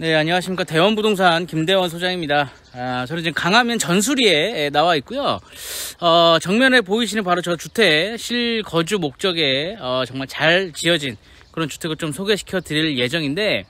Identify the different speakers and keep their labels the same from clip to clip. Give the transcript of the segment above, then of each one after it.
Speaker 1: 네 안녕하십니까 대원부동산 김대원 소장입니다 아, 저는 지금 강화면 전수리에 나와 있고요 어, 정면에 보이시는 바로 저 주택 실거주 목적에 어, 정말 잘 지어진 그런 주택을 좀 소개시켜 드릴 예정인데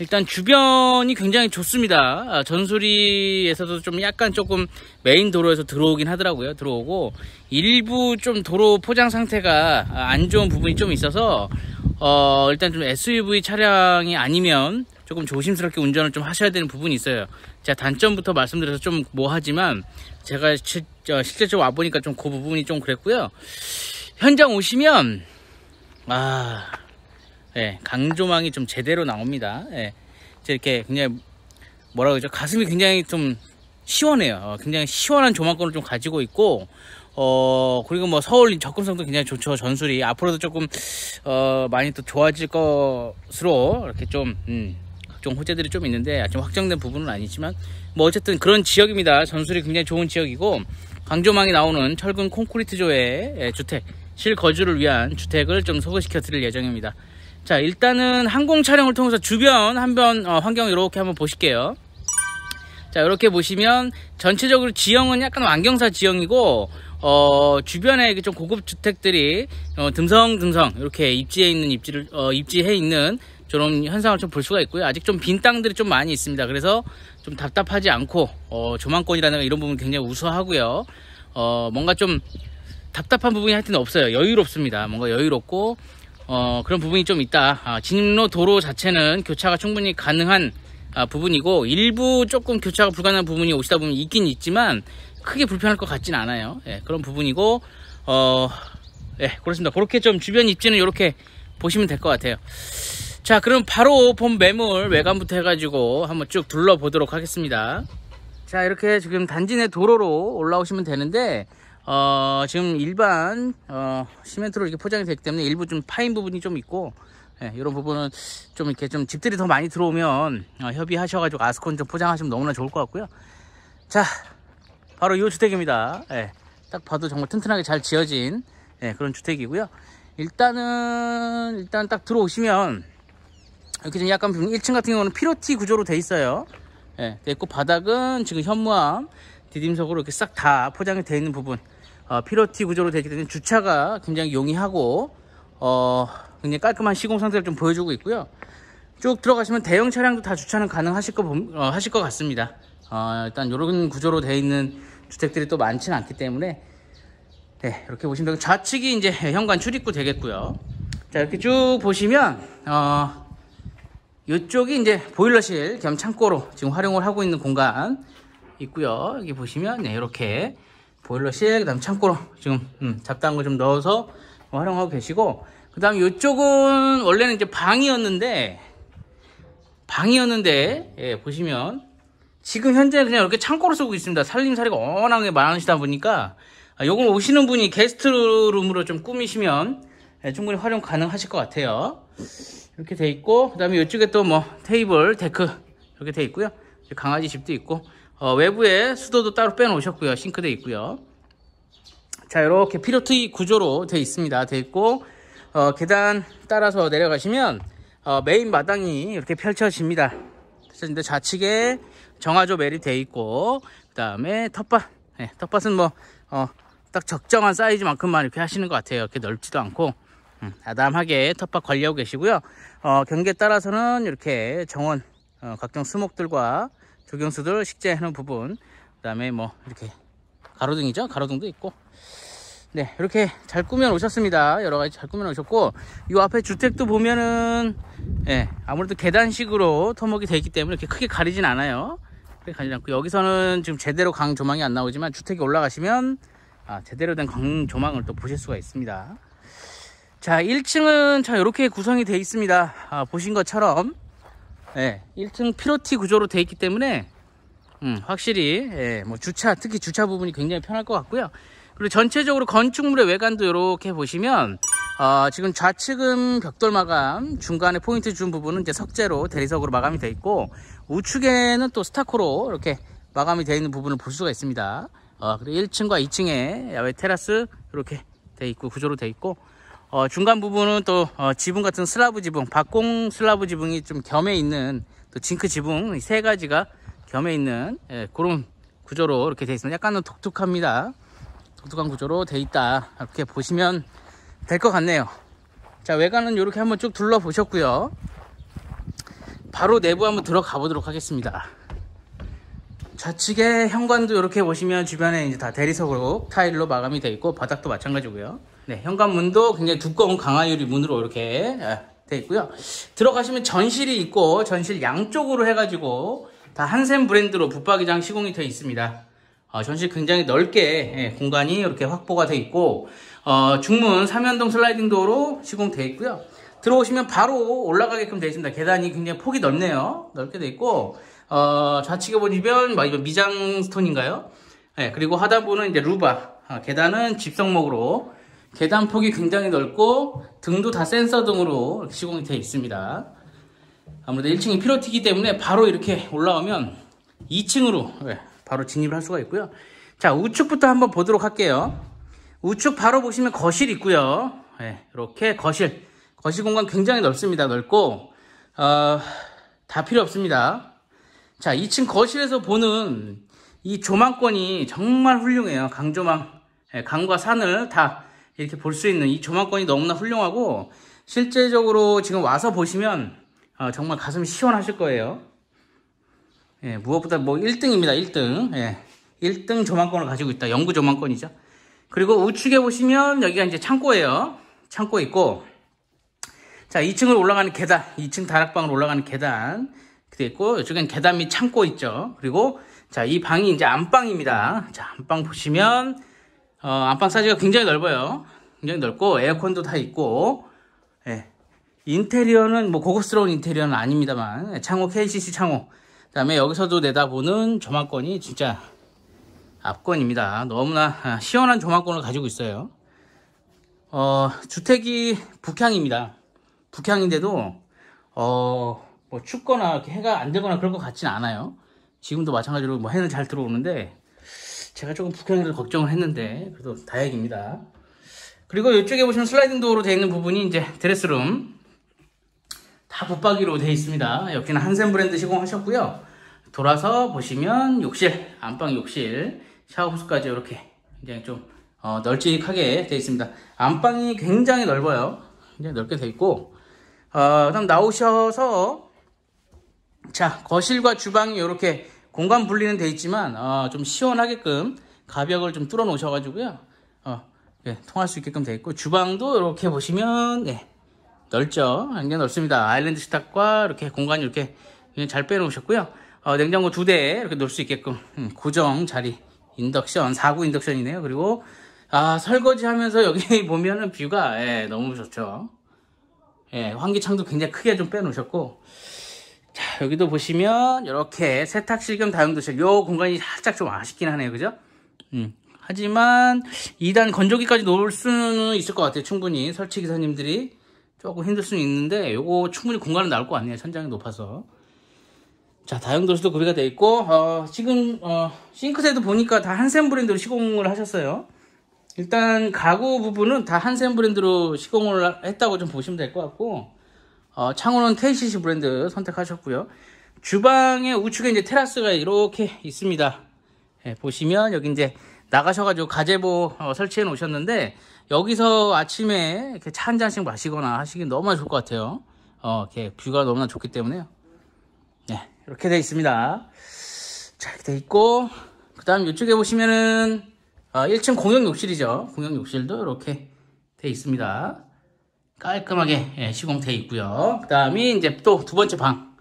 Speaker 1: 일단 주변이 굉장히 좋습니다 아, 전수리에서도 좀 약간 조금 메인 도로에서 들어오긴 하더라고요 들어오고 일부 좀 도로 포장 상태가 아, 안 좋은 부분이 좀 있어서 어, 일단 좀 SUV 차량이 아니면 조금 조심스럽게 운전을 좀 하셔야 되는 부분이 있어요 제가 단점부터 말씀드려서 좀 뭐하지만 제가 실제적으로 와보니까 좀 그 부분이 좀 그랬고요 현장 오시면 아 예, 강조망이 좀 제대로 나옵니다 예, 이렇게 굉장히 뭐라 고 그러죠 가슴이 굉장히 좀 시원해요 어, 굉장히 시원한 조망권을 좀 가지고 있고 어 그리고 뭐 서울 접근성도 굉장히 좋죠 전술이 앞으로도 조금 어 많이 또 좋아질 것으로 이렇게 좀 음. 각종 호재들이 좀 있는데 아직 확정된 부분은 아니지만 뭐 어쨌든 그런 지역입니다. 전술이 굉장히 좋은 지역이고 강조망이 나오는 철근 콘크리트조의 예, 주택 실거주를 위한 주택을 좀 소개시켜 드릴 예정입니다. 자 일단은 항공 촬영을 통해서 주변 한번 어, 환경 이렇게 한번 보실게요. 자 이렇게 보시면 전체적으로 지형은 약간 완경사 지형이고 어, 주변에 좀 고급 주택들이 어, 듬성듬성 이렇게 입지에 있는 입지를 어, 입지해 있는 저런 현상을 좀 볼 수가 있고요. 아직 좀 빈 땅들이 좀 많이 있습니다. 그래서 좀 답답하지 않고 어, 조망권이라든가 이런 부분 굉장히 우수하고요. 어, 뭔가 좀 답답한 부분이 하여튼 없어요. 여유롭습니다. 뭔가 여유롭고 어, 그런 부분이 좀 있다. 아, 진입로 도로 자체는 교차가 충분히 가능한 아, 부분이고 일부 조금 교차가 불가능한 부분이 오시다 보면 있긴 있지만 크게 불편할 것 같진 않아요. 예, 그런 부분이고 어, 예, 그렇습니다. 그렇게 좀 주변 입지는 이렇게 보시면 될 것 같아요. 자 그럼 바로 본 매물 외관부터 해가지고 한번 쭉 둘러보도록 하겠습니다 자 이렇게 지금 단지 내 도로로 올라오시면 되는데 어, 지금 일반 어, 시멘트로 이렇게 포장이 됐기 때문에 일부 좀 파인 부분이 좀 있고 예, 이런 부분은 좀 이렇게 좀 집들이 더 많이 들어오면 어, 협의하셔가지고 아스콘 좀 포장하시면 너무나 좋을 것 같고요. 자, 바로 이 주택입니다. 예, 딱 봐도 정말 튼튼하게 잘 지어진 예, 그런 주택이고요. 일단은 일단 딱 들어오시면 이렇게 좀 약간 1층 같은 경우는 피로티 구조로 돼 있어요 예, 됐고 네, 그 바닥은 지금 현무암 디딤석으로 이렇게 싹 다 포장이 되어 있는 부분 어, 피로티 구조로 되어 있기 때문에 주차가 굉장히 용이하고 어, 굉장히 깔끔한 시공 상태를 좀 보여주고 있고요 쭉 들어가시면 대형 차량도 다 주차는 가능하실 거, 어, 하실 것 같습니다 어, 일단 이런 구조로 되어 있는 주택들이 또 많지는 않기 때문에 네, 이렇게 보시면 좌측이 이제 현관 출입구 되겠고요 자 이렇게 쭉 보시면 어, 이쪽이 이제 보일러실 겸 창고로 지금 활용을 하고 있는 공간 있고요. 여기 보시면 네, 이렇게 보일러실 그다음 창고로 지금 음, 잡다한 거 좀 넣어서 활용하고 계시고 그다음 이쪽은 원래는 이제 방이었는데 방이었는데 예, 보시면 지금 현재 그냥 이렇게 창고로 쓰고 있습니다. 살림살이가 워낙에 많으시다 보니까 아, 요걸 오시는 분이 게스트룸으로 좀 꾸미시면 예, 충분히 활용 가능하실 것 같아요 이렇게 돼 있고 그 다음에 이쪽에 또 뭐 테이블 데크 이렇게 돼 있고요 강아지 집도 있고 어, 외부에 수도도 따로 빼놓으셨고요 싱크대 있고요 자 이렇게 피로트이 구조로 돼 있습니다 돼 있고 어, 계단 따라서 내려가시면 어, 메인 마당이 이렇게 펼쳐집니다 펼데 좌측에 정화조 매립돼 있고 그 다음에 텃밭 네, 텃밭은 뭐딱 어, 적정한 사이즈만큼만 이렇게 하시는 것 같아요 이렇게 넓지도 않고 아담하게 텃밭 관리하고 계시고요. 어, 경계에 따라서는 이렇게 정원, 어, 각종 수목들과 조경수들 식재하는 부분, 그 다음에 뭐 이렇게 가로등이죠. 가로등도 있고. 네, 이렇게 잘 꾸며 놓으셨습니다. 여러 가지 잘 꾸며 놓으셨고, 이 앞에 주택도 보면은, 예, 아무래도 계단식으로 토목이 되어 있기 때문에 이렇게 크게 가리진 않아요. 크게 가리진 않고, 여기서는 지금 제대로 강 조망이 안 나오지만, 주택이 올라가시면, 아, 제대로 된 강 조망을 또 보실 수가 있습니다. 자 1층은 자 이렇게 구성이 되어 있습니다 아, 보신 것처럼 예, 1층 피로티 구조로 되어 있기 때문에 음, 확실히 예, 뭐 주차 특히 주차 부분이 굉장히 편할 것 같고요 그리고 전체적으로 건축물의 외관도 이렇게 보시면 어, 지금 좌측은 벽돌 마감 중간에 포인트 준 부분은 이제 석재로 대리석으로 마감이 되어 있고 우측에는 또 스타코로 이렇게 마감이 되어 있는 부분을 볼 수가 있습니다 어, 그리고 1층과 2층에 야외 테라스 이렇게 되어 있고 구조로 되어 있고 어, 중간 부분은 또 어, 지붕 같은 슬라브 지붕, 박공 슬라브 지붕이 좀 겸해 있는 또 징크 지붕 세 가지가 겸해 있는 예, 그런 구조로 이렇게 되어 있습니다. 약간은 독특합니다. 독특한 구조로 되어 있다. 이렇게 보시면 될 것 같네요. 자, 외관은 이렇게 한번 쭉 둘러보셨고요. 바로 내부 한번 들어가 보도록 하겠습니다. 좌측에 현관도 이렇게 보시면 주변에 이제 다 대리석으로 타일로 마감이 되어 있고 바닥도 마찬가지고요. 네, 현관문도 굉장히 두꺼운 강화 유리 문으로 이렇게 예, 돼 있고요. 들어가시면 전실이 있고 전실 양쪽으로 해가지고 다 한샘 브랜드로 붙박이장 시공이 되어 있습니다. 어, 전실 굉장히 넓게 예, 공간이 이렇게 확보가 되어 있고 어, 중문 3연동 슬라이딩 도로 시공되어 있고요. 들어오시면 바로 올라가게끔 되어 있습니다. 계단이 굉장히 폭이 넓네요. 넓게 되어 있고 어, 좌측에 보시면 뭐, 미장스톤인가요? 예, 그리고 하단부는 이제 루바 아, 계단은 집성목으로 계단 폭이 굉장히 넓고 등도 다 센서 등으로 시공이 되어 있습니다. 아무래도 1층이 피로티기 때문에 바로 이렇게 올라오면 2층으로 예, 바로 진입을 할 수가 있고요. 자 우측부터 한번 보도록 할게요. 우측 바로 보시면 거실 있고요. 예, 이렇게 거실 거실 공간 굉장히 넓습니다. 넓고 어, 다 필요 없습니다. 자 2층 거실에서 보는 이 조망권이 정말 훌륭해요. 강조망 예, 강과 산을 다 이렇게 볼 수 있는 이 조망권이 너무나 훌륭하고 실제적으로 지금 와서 보시면 어, 정말 가슴이 시원하실 거예요. 예, 무엇보다 뭐 1등입니다. 1등. 예, 1등 조망권을 가지고 있다. 영구 조망권이죠. 그리고 우측에 보시면 여기가 이제 창고예요. 창고 있고 자 2층을 올라가는 계단 2층 다락방으로 올라가는 계단 그게 있고 이쪽엔 계단 및 창고 있죠 그리고 자이 방이 이제 안방입니다 자 안방 보시면 어, 안방 사이즈가 굉장히 넓어요. 굉장히 넓고 에어컨도 다 있고 예. 인테리어는 뭐 고급스러운 인테리어는 아닙니다만 예, 창호 KCC 창호 그 다음에 여기서도 내다보는 조망권이 진짜 압권입니다. 너무나 아, 시원한 조망권을 가지고 있어요. 어, 주택이 북향입니다. 북향인데도 어, 뭐 춥거나 해가 안 되거나 그런것 같진 않아요. 지금도 마찬가지로 뭐 해는 잘 들어오는데 제가 조금 북향을 걱정을 했는데 그래도 다행입니다. 그리고 이쪽에 보시면 슬라이딩 도어로 되어 있는 부분이 이제 드레스룸 다 붙박이로 되어 있습니다. 여기는 한샘 브랜드 시공하셨고요. 돌아서 보시면 욕실, 안방 욕실, 샤워 호스까지 이렇게 굉장히 좀 어, 널찍하게 되어 있습니다. 안방이 굉장히 넓어요. 굉장히 넓게 되어 있고 어, 그다음 나오셔서 자 거실과 주방이 이렇게 공간 분리는 돼 있지만 어, 좀 시원하게끔 가벽을 좀 뚫어 놓으셔가지고요. 어, 예, 통할 수 있게끔 돼 있고 주방도 이렇게 보시면 예, 넓죠. 굉장히 넓습니다. 아일랜드 식탁과 이렇게 공간이 이렇게 잘 빼놓으셨고요. 어, 냉장고 두 대 이렇게 놓을 수 있게끔 음, 고정 자리 인덕션 4구 인덕션이네요. 그리고 아 설거지 하면서 여기 보면은 뷰가 예, 너무 좋죠. 예, 환기창도 굉장히 크게 좀 빼놓으셨고 여기도 보시면 이렇게 세탁 실금 다용 도실 요 공간이 살짝 좀 아쉽긴 하네요 그죠 음. 하지만 2단 건조기까지 놓을 수는 있을 것 같아요 충분히 설치 기사님들이 조금 힘들 수는 있는데 요거 충분히 공간은 나올 것 같네요 천장이 높아서 자 다용 도실도 구비가 돼 있고 어, 지금 어, 싱크대도 보니까 다 한샘 브랜드로 시공을 하셨어요 일단 가구 부분은 다 한샘 브랜드로 시공을 했다고 좀 보시면 될 것 같고 어, 창호는 KCC 브랜드 선택하셨고요. 주방의 우측에 이제 테라스가 이렇게 있습니다. 예, 보시면 여기 이제 나가셔가지고 가재보 어, 설치해 놓으셨는데 여기서 아침에 이렇게 차 한 잔씩 마시거나 하시기 너무나 좋을 것 같아요. 어, 이렇게 뷰가 너무나 좋기 때문에요. 예, 이렇게 되어 있습니다. 자, 이렇게 되어 있고 그 다음 이쪽에 보시면은 어, 아, 1층 공용 욕실이죠. 공용 욕실도 이렇게 되어 있습니다. 깔끔하게 예, 시공돼 있고요. 그 다음이 이제 또 두 번째 방.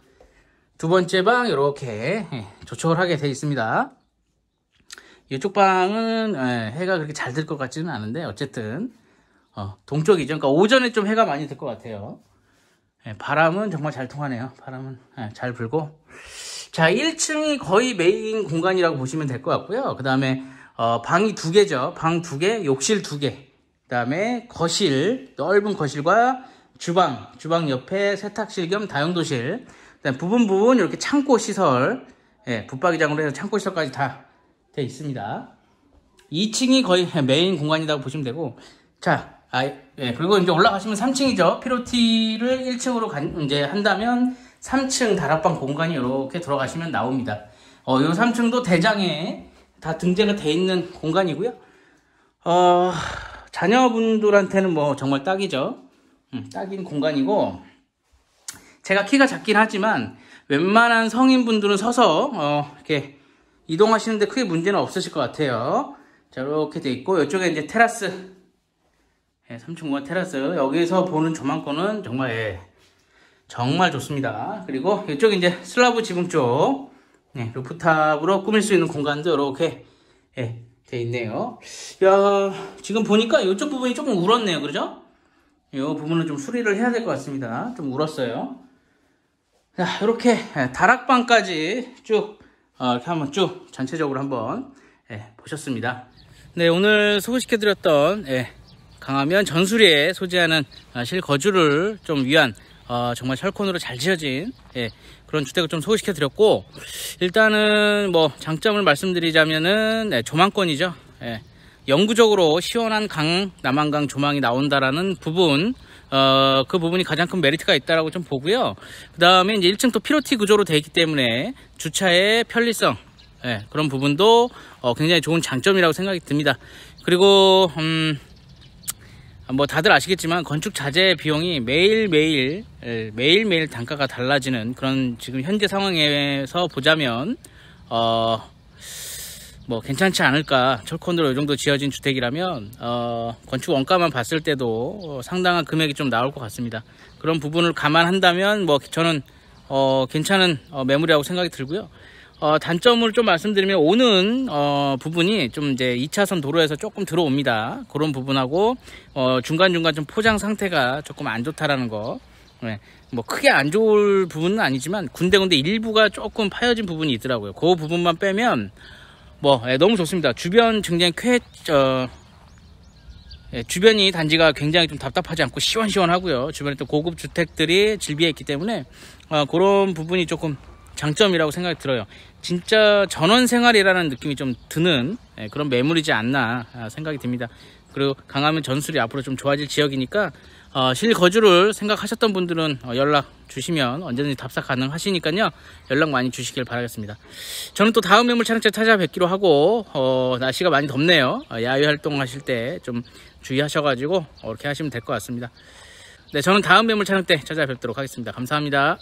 Speaker 1: 두 번째 방 이렇게 예, 조촐 하게 돼 있습니다. 이쪽 방은 예, 해가 그렇게 잘 들 것 같지는 않은데 어쨌든 어, 동쪽이죠. 그러니까 오전에 좀 해가 많이 들 것 같아요. 바람은 정말 잘 통하네요. 바람은 잘 불고 자 1층이 거의 메인 공간이라고 보시면 될 것 같고요. 그 다음에 어, 방이 두 개죠. 방 두 개, 욕실 두 개. 그 다음에 거실, 넓은 거실과 주방, 주방 옆에 세탁실 겸 다용도실, 그다음 부분 부분 이렇게 창고 시설, 예, 붙박이장으로 해서 창고 시설까지 다 돼 있습니다. 2층이 거의 메인 공간이라고 보시면 되고, 자, 아, 예, 그리고 이제 올라가시면 3층이죠. 피로티를 1층으로 간, 이제 한다면 3층 다락방 공간이 이렇게 들어가시면 나옵니다. 어, 요 3층도 대장에 다 등재가 돼 있는 공간이고요. 어, 자녀분들한테는 뭐 정말 딱이죠. 음, 딱인 공간이고 제가 키가 작긴 하지만 웬만한 성인분들은 서서 어, 이렇게 이동하시는데 크게 문제는 없으실 것 같아요. 자 이렇게 돼 있고 이쪽에 이제 테라스 예, 3층 테라스 여기서 보는 조망권은 정말 예, 정말 좋습니다. 그리고 이쪽 이제 슬라브 지붕 쪽 예, 루프탑으로 꾸밀 수 있는 공간도 이렇게 예, 돼 있네요. 야, 지금 보니까 이쪽 부분이 조금 울었네요. 그죠? 이 부분은 좀 수리를 해야 될 것 같습니다. 좀 울었어요. 자, 이렇게 예, 다락방까지 쭉 어, 이렇게 한번 쭉 전체적으로 한번 예, 보셨습니다. 네, 오늘 소개시켜드렸던 예, 강화면 전술리에 소재하는 아, 실거주를 좀 위한 어, 정말 철콘으로 잘 지어진 예, 그런 주택을 좀 소개시켜 드렸고 일단은 뭐 장점을 말씀드리자면은 네, 조망권이죠 네, 영구적으로 시원한 강 남한강 조망이 나온다라는 부분 어, 그 부분이 가장 큰 메리트가 있다라고 좀 보고요 그 다음에 이제 1층 또 피로티 구조로 되어 있기 때문에 주차의 편리성 네, 그런 부분도 어, 굉장히 좋은 장점이라고 생각이 듭니다 그리고 음, 뭐 다들 아시겠지만 건축 자재 비용이 매일매일 예, 매일매일 단가가 달라지는 그런 지금 현재 상황에서 보자면 어 뭐 괜찮지 않을까 철콘으로 이 정도 지어진 주택이라면 어 건축 원가만 봤을 때도 상당한 금액이 좀 나올 것 같습니다 그런 부분을 감안한다면 뭐 저는 어 괜찮은 어, 매물이라고 생각이 들고요 어, 단점을 좀 말씀드리면 오는 어, 부분이 좀 이제 2차선 도로에서 조금 들어옵니다. 그런 부분하고 어, 중간중간 좀 포장 상태가 조금 안 좋다라는 거. 네. 뭐 크게 안 좋을 부분은 아니지만 군데군데 일부가 조금 파여진 부분이 있더라고요. 그 부분만 빼면 뭐 예, 너무 좋습니다. 주변 굉장히 쾌 어, 예, 주변이 단지가 굉장히 좀 답답하지 않고 시원시원하고요. 주변에 또 고급 주택들이 즐비해 있기 때문에 어, 그런 부분이 조금 장점이라고 생각이 들어요 진짜 전원 생활이라는 느낌이 좀 드는 예, 그런 매물이지 않나 아, 생각이 듭니다 그리고 강화면 전술이 앞으로 좀 좋아질 지역이니까 어, 실거주를 생각하셨던 분들은 어, 연락 주시면 언제든지 답사 가능하시니까요 연락 많이 주시길 바라겠습니다 저는 또 다음 매물 차량차 찾아뵙기로 하고 어, 날씨가 많이 덥네요 어, 야외 활동하실 때 좀 주의하셔가지고 이렇게 어, 하시면 될 것 같습니다 네 저는 다음 매물 차량 때 찾아뵙도록 하겠습니다 감사합니다